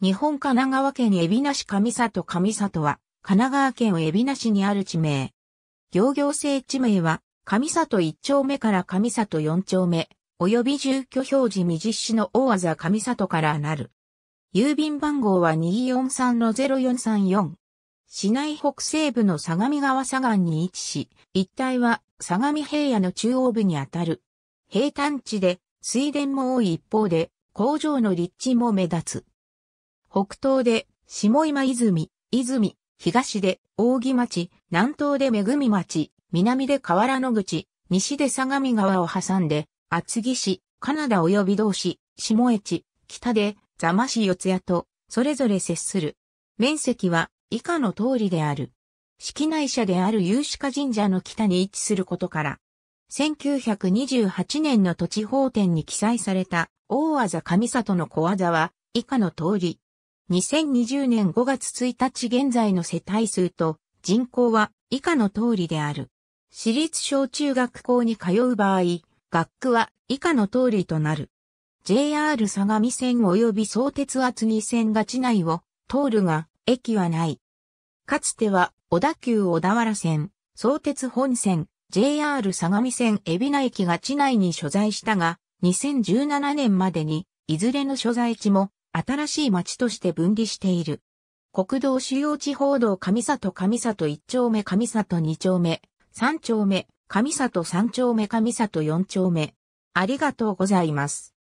日本神奈川県海老名市上里上里は、神奈川県海老名市にある地名。行業政地名は、上里1丁目から上里4丁目、及び住居表示未実施の大技上里からなる。郵便番号は243-0434。市内北西部の相模川左岸に位置し、一帯は相模平野の中央部にあたる。平坦地で、水田も多い一方で、工場の立地も目立つ。北東で下今泉、泉、東で扇町、南東で恵町、南で河原野口、西で相模川を挟んで、厚木市、カナダ及び同市、下越北で座間市四谷と、それぞれ接する。面積は以下の通りである。式内社である有志家神社の北に位置することから、1928年の土地法典に記載された大技上里の小技は以下の通り、2020年5月1日現在の世帯数と人口は以下の通りである。私立小中学校に通う場合、学区は以下の通りとなる。JR 相模線及び相鉄厚木線が地内を通るが、駅はない。かつては、小田急小田原線、相鉄本線、JR 相模線海老名駅が地内に所在したが、2017年までに、いずれの所在地も新しい町として分離している。国道主要地方道上里上里1丁目上里2丁目、3丁目、上里3丁目上里4丁目。ありがとうございます。